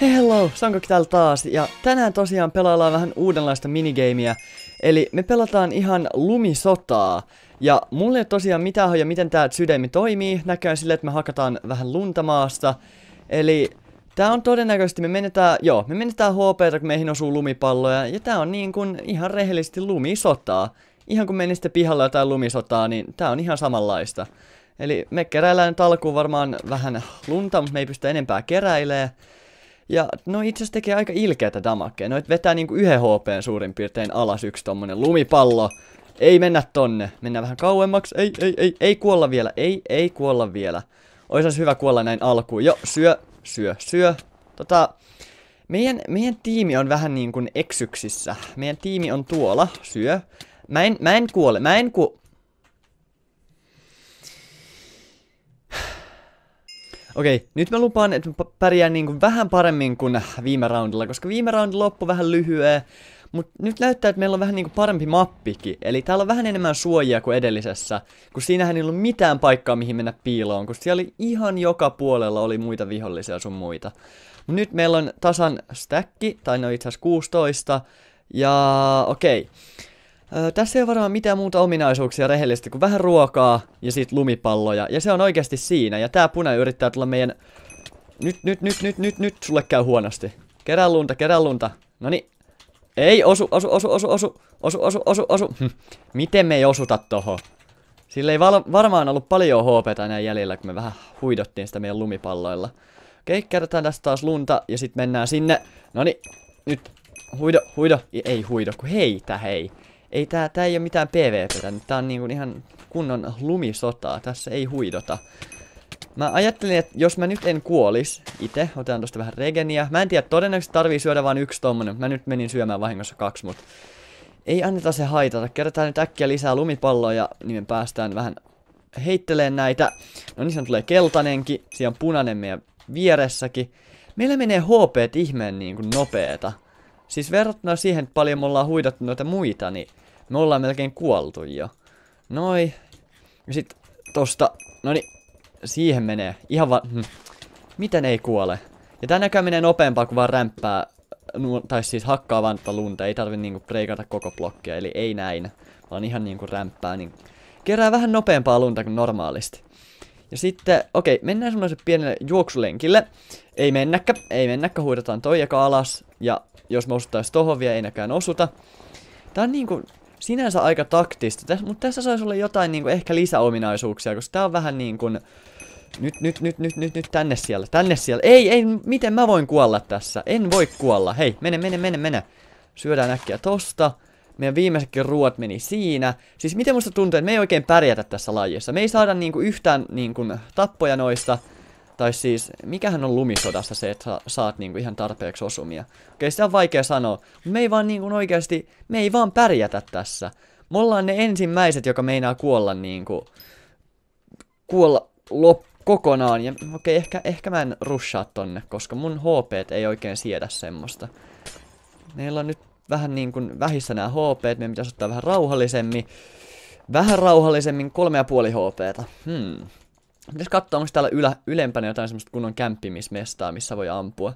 Hei hello, Sankok täällä taas ja tänään tosiaan pelaillaan vähän uudenlaista minigameä. Eli me pelataan ihan lumisotaa. Ja mulle ei tosiaan mitään hoja, miten tää sydämi toimii. Näköjään sille, että me hakataan vähän luntamaasta. Eli tää on todennäköisesti, me menetään, joo, me menetään HP, kun meihin osuu lumipalloja. Ja tää on niin kuin ihan rehellisesti lumisotaa. Ihan kun menisitte pihalla jotain lumisotaa, niin tää on ihan samanlaista. Eli me keräillään nyt alkuun varmaan vähän lunta, mutta me ei pystytä enempää keräilemään. Ja no itse asiassa tekee aika ilkeätä damakea. Noit vetää niinku yhden HP suurin piirtein alas yksi tommonen lumipallo. Ei mennä tonne. Mennään vähän kauemmaksi. Ei, ei, ei, ei kuolla vielä. Ei, ei kuolla vielä. Olisi hyvä kuolla näin alkuun. Jo, syö, syö, syö. Tota, meidän, meidän tiimi on vähän niin kuin eksyksissä. Meidän tiimi on tuolla. Syö. Mä en, mä en kuole. Mä en ku... Okei, okay, nyt mä lupaan, että mä pärjään niinku vähän paremmin kuin viime roundilla, koska viime round loppu vähän lyhyen, mutta nyt näyttää, että meillä on vähän niinku parempi mappikin. Eli täällä on vähän enemmän suojia kuin edellisessä, kun siinähän ei ollut mitään paikkaa, mihin mennä piiloon, kun siellä oli ihan joka puolella oli muita vihollisia sun muita. Mut nyt meillä on tasan stäkki, tai no itse asiassa 16, ja okei. Okay. Öö, tässä ei ole varmaan mitään muuta ominaisuuksia rehellisesti kuin vähän ruokaa ja sit lumipalloja. Ja se on oikeasti siinä. Ja tää puna yrittää tulla meidän... Nyt, nyt, nyt, nyt, nyt, nyt sulle käy huonosti. Kerää lunta, kerää lunta. Noni. Niin. Ei, osu, osu, osu, osu, osu, osu, osu, osu, osu. Hm. Miten me ei osuta toho? Sillä ei val varmaan ollut paljon HPtä enää jäljellä, kun me vähän huidottiin sitä meidän lumipalloilla. Okei, okay, kerätään tästä taas lunta ja sitten mennään sinne. Noni, niin. nyt huido, huido. Ei huido, kun heitä, hei ei tää, tää ei ole mitään PvPtä nyt. Tää on niinku ihan kunnon lumisotaa. Tässä ei huidota. Mä ajattelin, että jos mä nyt en kuolis itse, otan tosta vähän regeniä. Mä en tiedä, todennäköisesti tarvii syödä vain yksi tommonen. Mä nyt menin syömään vahingossa kaksi, mut. ei anneta se haitata. Kerätään nyt äkkiä lisää lumipalloja. niin me päästään vähän heitteleen näitä. No niin, tulee keltanenkin, Siellä on punainen meidän vieressäkin. Meillä menee HP ihmeen niin kuin nopeeta. Siis verrattuna siihen, että paljon me ollaan huidattu noita muita, niin me ollaan melkein kuoltu jo. Noi. Ja sit tosta, no niin, siihen menee. Ihan vaan, hm. miten ei kuole? Ja tää näkö menee nopeampaa kuin vaan rämppää, nu, tai siis hakkaa vaan tota lunta. Ei tarvi niinku breikata koko blokkia, eli ei näin. Vaan ihan niinku rämppää, niin kerää vähän nopeampaa lunta kuin normaalisti. Ja sitten, okei, mennään semmoiselle pienelle juoksulenkille. Ei mennäkö, ei mennäkö, huidotaan toi alas. Ja jos me osuttais tohon vielä, ei näkään osuta. Tää on niinku, sinänsä aika taktista, Täs, mutta tässä saisi olla jotain niinku ehkä lisäominaisuuksia, koska tää on vähän niin kuin... Nyt, nyt, nyt, nyt, nyt, nyt, tänne siellä, tänne siellä. Ei, ei, miten mä voin kuolla tässä? En voi kuolla. Hei, mene, mene, mene, mene. Syödään äkkiä tosta. Meidän viimeisetkin ruoat meni siinä. Siis miten musta tuntuu, että me ei oikein pärjätä tässä lajissa. Me ei saada niinku yhtään niinku tappoja noista. Tai siis, mikähän on lumisodassa se, että sa- saat niinku ihan tarpeeksi osumia. Okei, sitä on vaikea sanoa, mutta me ei vaan niinku oikeasti, me ei vaan pärjätä tässä. Me ollaan ne ensimmäiset, joka meinaa kuolla niinku, kuolla lop- kokonaan. Ja okei, okay, ehkä, ehkä mä en rushaa tonne, koska mun HP ei oikein siedä semmoista. Meillä on nyt vähän niin kuin vähissä nämä HP, me pitäisi ottaa vähän rauhallisemmin. Vähän rauhallisemmin, kolme ja puoli HPtä. Hmm. Pitäis katsoa, onko täällä ylä, ylempänä jotain semmoista kunnon kämppimismestaa, missä voi ampua.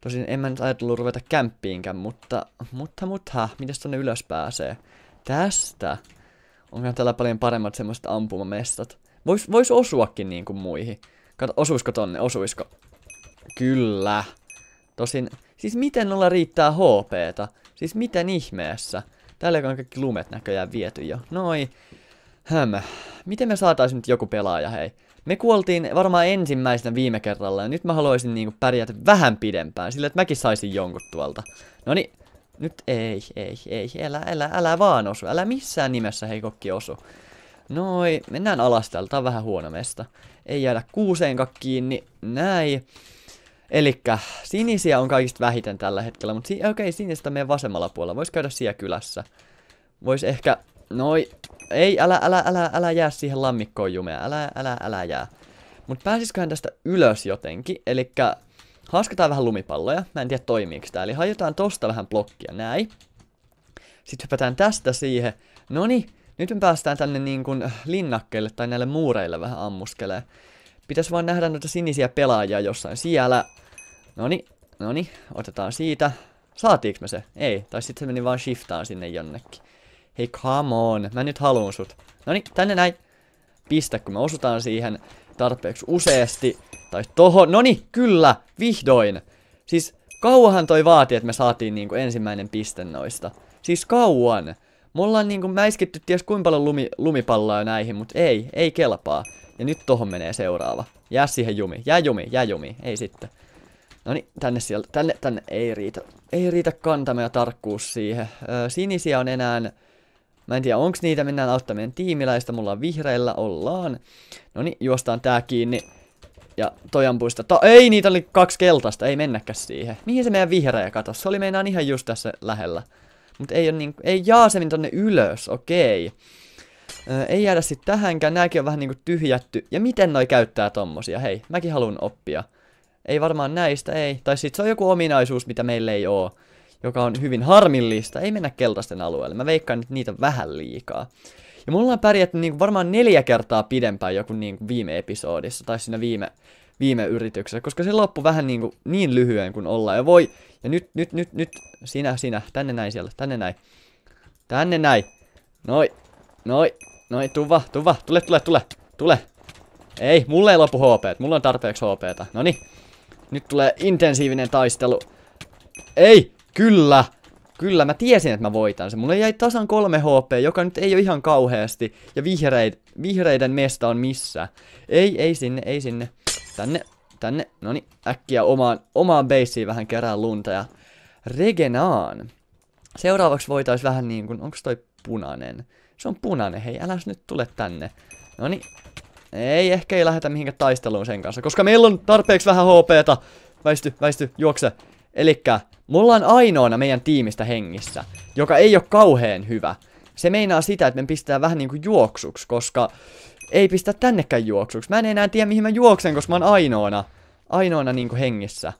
Tosin en mä nyt ajatellut ruveta kämppiinkään, mutta, mutta, mutta, mitäs tonne ylös pääsee? Tästä. Onko täällä paljon paremmat semmoiset ampumamestat? Vois, vois osuakin niin kuin muihin. Kato, osuisko tonne, osuisko? Kyllä. Tosin, siis miten nolla riittää HPta? Siis miten ihmeessä? Täällä on kaikki lumet näköjään viety jo. Noi. Hämä miten me saataisiin nyt joku pelaaja, hei? Me kuoltiin varmaan ensimmäisenä viime kerralla, ja nyt mä haluaisin niinku pärjätä vähän pidempään, sillä että mäkin saisin jonkun tuolta. No niin, nyt ei, ei, ei, älä, älä, älä vaan osu, älä missään nimessä hei kokki osu. Noi, mennään alas täältä, tää on vähän huono mesta. Ei jäädä kuuseenkaan kiinni, näin. Elikkä sinisiä on kaikista vähiten tällä hetkellä, mutta si okei, okay, sinistä meidän vasemmalla puolella. vois käydä siellä kylässä. Voisi ehkä Noi. Ei, älä, älä, älä, älä jää siihen lammikkoon jumea. Älä, älä, älä jää. Mut pääsisiköhän tästä ylös jotenkin? Elikkä haskataan vähän lumipalloja. Mä en tiedä toimiiks tää. Eli hajotaan tosta vähän blokkia. Näin. Sitten hypätään tästä siihen. Noni, niin, nyt me päästään tänne niin kuin linnakkeille tai näille muureille vähän ammuskelee. Pitäis vaan nähdä noita sinisiä pelaajia jossain siellä. Noni, niin, noni, niin, otetaan siitä. Saatiinko me se? Ei, tai sitten se meni vaan shiftaan sinne jonnekin. Hei, come on. Mä nyt haluun sut. Noni, niin, tänne näin. Pistä, kun me osutaan siihen tarpeeksi useasti. Tai tohon. Noni, niin, kyllä. Vihdoin. Siis kauahan toi vaati, että me saatiin niinku ensimmäinen piste noista. Siis kauan. Me ollaan niinku mäiskitty ties kuinka paljon lumi, lumipalloa näihin, mutta ei, ei kelpaa. Ja nyt tohon menee seuraava. Jää siihen jumi. Jää jumi, jää jumi. Ei sitten. noni niin, tänne sieltä, tänne, tänne ei riitä. Ei riitä kantama ja tarkkuus siihen. Ö, sinisiä on enää Mä en tiedä, onks niitä, mennään auttamaan meidän tiimiläistä, mulla on vihreillä, ollaan. No niin, juostaan tää kiinni. Ja toi ampuista. To ei, niitä oli kaksi keltaista, ei mennäkäs siihen. Mihin se meidän vihreä katos? Se oli meinaan ihan just tässä lähellä. Mut ei oo niinku, ei jaa se tonne ylös, okei. Okay. ei jäädä sit tähänkään, nääkin on vähän niinku tyhjätty. Ja miten noi käyttää tommosia? Hei, mäkin haluan oppia. Ei varmaan näistä, ei. Tai sit se on joku ominaisuus, mitä meillä ei oo joka on hyvin harmillista, ei mennä keltaisten alueelle. Mä veikkaan, että niitä on vähän liikaa. Ja mulla on pärjätty niin varmaan neljä kertaa pidempään joku niin kuin viime episodissa tai siinä viime, viime yrityksessä, koska se loppu vähän niin, kuin, niin lyhyen kuin ollaan. Ja voi, ja nyt, nyt, nyt, nyt, sinä, sinä, tänne näin siellä, tänne näin. Tänne näin. Noi, noi, noi, tuva, tuva, tule, tule, tule, tule. Ei, mulle ei lopu HP, mulla on tarpeeksi HPta. Noni. Nyt tulee intensiivinen taistelu. Ei, Kyllä! Kyllä, mä tiesin, että mä voitan sen. Mulle jäi tasan 3 HP, joka nyt ei ole ihan kauheasti. Ja vihreid, vihreiden mesta on missä. Ei, ei sinne, ei sinne. Tänne, tänne. No niin, äkkiä omaan, omaan beissiin vähän kerää lunta ja regenaan. Seuraavaksi voitais vähän niin kuin, onko toi punainen? Se on punainen, hei, älä nyt tule tänne. No niin, ei, ehkä ei lähetä mihinkään taisteluun sen kanssa, koska meillä on tarpeeksi vähän HPta. Väisty, väisty, juokse. Elikkä, me ollaan ainoana meidän tiimistä hengissä, joka ei ole kauheen hyvä. Se meinaa sitä, että me pistää vähän niinku juoksuksi, koska ei pistä tännekään juoksuksi. Mä en enää tiedä, mihin mä juoksen, koska mä oon ainoana, ainoana niinku hengissä.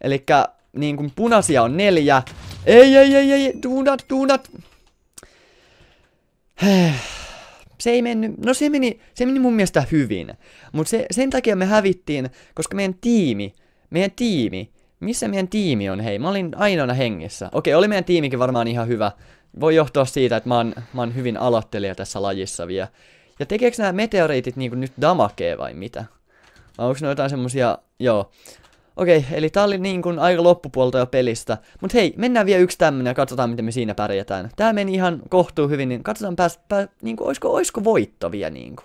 Elikkä niinku punaisia on neljä. Ei, ei, ei, ei, tuunat, tuunat. Se ei mennyt, no se meni, se meni mun mielestä hyvin. Mutta se, sen takia me hävittiin, koska meidän tiimi, meidän tiimi missä meidän tiimi on? Hei, mä olin ainoana hengissä. Okei, oli meidän tiimikin varmaan ihan hyvä. Voi johtua siitä, että mä oon, mä oon hyvin aloittelija tässä lajissa vielä. Ja tekeekö nämä meteoriitit niinku nyt damakee vai mitä? Vai onko ne jotain semmosia... Joo. Okei, eli tää oli niinku aika loppupuolta jo pelistä. Mut hei, mennään vielä yksi tämmönen ja katsotaan miten me siinä pärjätään. Tää meni ihan kohtuu hyvin, niin katsotaan pääs, pää, niinku, oisko, oisko voitto vielä niinku.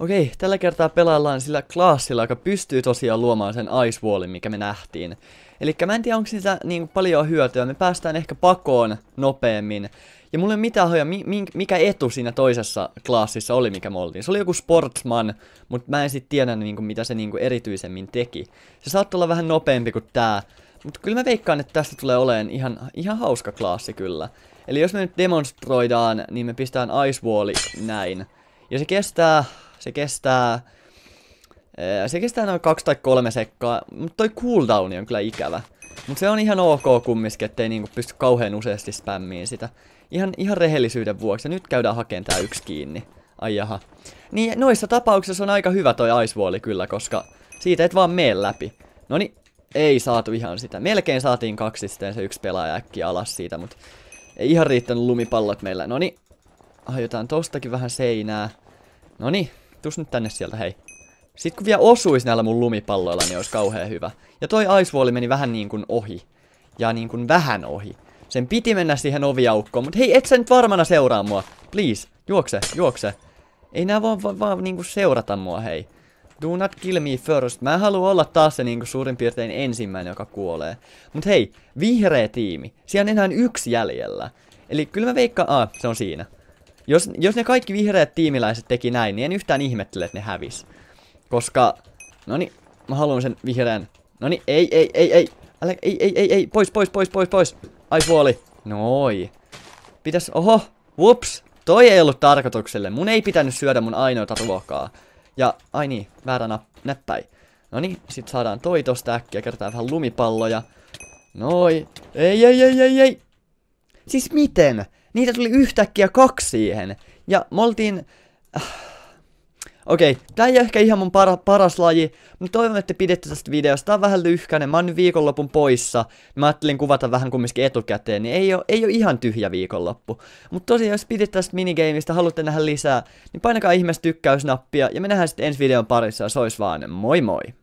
Okei, tällä kertaa pelaillaan sillä klassilla, joka pystyy tosiaan luomaan sen Ice Wallin, mikä me nähtiin. Eli mä en tiedä, onko sitä niin paljon hyötyä, me päästään ehkä pakoon nopeammin. Ja mulla ei ole mitään hoja, mi mikä etu siinä toisessa klassissa oli, mikä me oltiin. Se oli joku sportsman, mutta mä en sitten tiedä, niin kuin, mitä se niin kuin erityisemmin teki. Se saattoi olla vähän nopeampi kuin tää. Mutta kyllä mä veikkaan, että tästä tulee oleen ihan, ihan hauska klassi kyllä. Eli jos me nyt demonstroidaan, niin me pistetään Ice Walli näin. Ja se kestää se kestää, eh, se kestää noin kaksi tai kolme sekkaa, mutta toi cooldowni on kyllä ikävä. Mutta se on ihan ok kummiskin, ettei niinku pysty kauhean useasti spämmiin sitä. Ihan, ihan rehellisyyden vuoksi. Ja nyt käydään hakemaan tää yksi kiinni. Ai jaha. Niin noissa tapauksissa on aika hyvä toi Icewall kyllä, koska siitä et vaan mene läpi. No niin, ei saatu ihan sitä. Melkein saatiin kaksi sitten se yksi pelaaja äkkiä alas siitä, mutta ei ihan riittänyt lumipallot meillä. No niin, aiotaan tostakin vähän seinää. No niin, Tus nyt tänne sieltä, hei. Sitten kun vielä osuisi näillä mun lumipalloilla, niin olisi kauhean hyvä. Ja toi aisvuoli meni vähän niin kuin ohi. Ja niin kuin vähän ohi. Sen piti mennä siihen oviaukkoon, mutta hei, et sä nyt varmana seuraa mua. Please, juokse, juokse. Ei nää vaan, vaan, vaan kuin niinku seurata mua, hei. Do not kill me first. Mä haluan olla taas se kuin niinku suurin piirtein ensimmäinen, joka kuolee. Mut hei, vihreä tiimi. Siellä on enää yksi jäljellä. Eli kyllä mä veikkaan... Ah, se on siinä. Jos, jos ne kaikki vihreät tiimiläiset teki näin, niin en yhtään ihmettele, että ne hävis. Koska, no niin, mä haluan sen vihreän. No niin, ei, ei, ei, ei. Älä, ei, ei, ei, ei, pois, pois, pois, pois, pois. Ai suoli. Noi. Pitäis, oho, whoops. Toi ei ollut tarkoitukselle. Mun ei pitänyt syödä mun ainoita ruokaa. Ja, ai niin, väärä näppäin. No niin, sit saadaan toi tosta äkkiä, kertaa vähän lumipalloja. Noi. Ei, ei, ei, ei, ei. Siis miten? Niitä tuli yhtäkkiä kaksi siihen. Ja me oltiin... Äh, okei, okay, tää ei ole ehkä ihan mun para, paras laji, mutta toivon, että pidätte tästä videosta. Tää on vähän lyhkäinen, mä oon nyt viikonlopun poissa. Mä ajattelin kuvata vähän kumminkin etukäteen, niin ei oo, ei oo ihan tyhjä viikonloppu. Mutta tosiaan, jos pidit tästä minigameista, haluatte nähdä lisää, niin painakaa ihmeessä tykkäysnappia, ja me nähdään sitten ensi videon parissa, ja se olisi vaan moi moi!